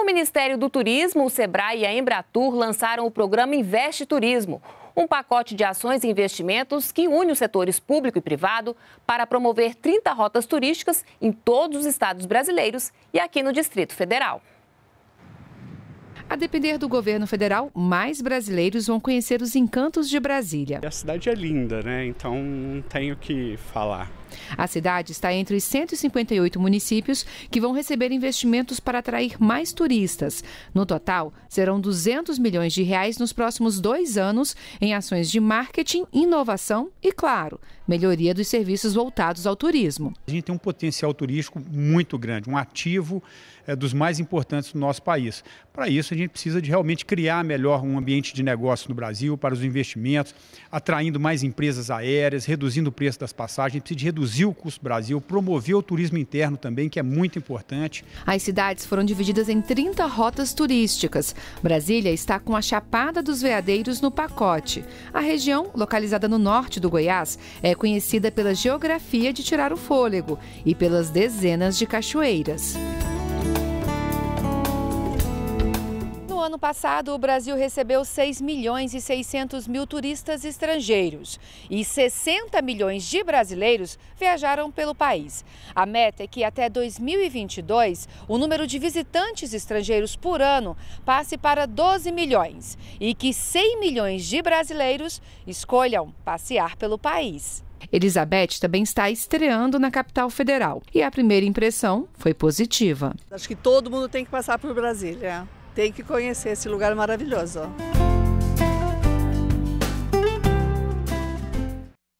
O Ministério do Turismo, o SEBRAE e a Embratur lançaram o programa Investe Turismo, um pacote de ações e investimentos que une os setores público e privado para promover 30 rotas turísticas em todos os estados brasileiros e aqui no Distrito Federal. A depender do governo federal, mais brasileiros vão conhecer os encantos de Brasília. A cidade é linda, né? Então não tenho que falar. A cidade está entre os 158 municípios que vão receber investimentos para atrair mais turistas. No total, serão 200 milhões de reais nos próximos dois anos em ações de marketing, inovação e, claro, melhoria dos serviços voltados ao turismo. A gente tem um potencial turístico muito grande, um ativo é, dos mais importantes do nosso país. Para isso, gente precisa de realmente criar melhor um ambiente de negócio no Brasil para os investimentos, atraindo mais empresas aéreas, reduzindo o preço das passagens, a gente precisa de reduzir o custo do Brasil, promover o turismo interno também, que é muito importante. As cidades foram divididas em 30 rotas turísticas. Brasília está com a Chapada dos Veadeiros no pacote. A região, localizada no norte do Goiás, é conhecida pela geografia de tirar o fôlego e pelas dezenas de cachoeiras. ano passado, o Brasil recebeu 6 milhões e 600 mil turistas estrangeiros e 60 milhões de brasileiros viajaram pelo país. A meta é que até 2022 o número de visitantes estrangeiros por ano passe para 12 milhões e que 100 milhões de brasileiros escolham passear pelo país. Elizabeth também está estreando na capital federal e a primeira impressão foi positiva. Acho que todo mundo tem que passar por Brasília. Tem que conhecer esse lugar maravilhoso.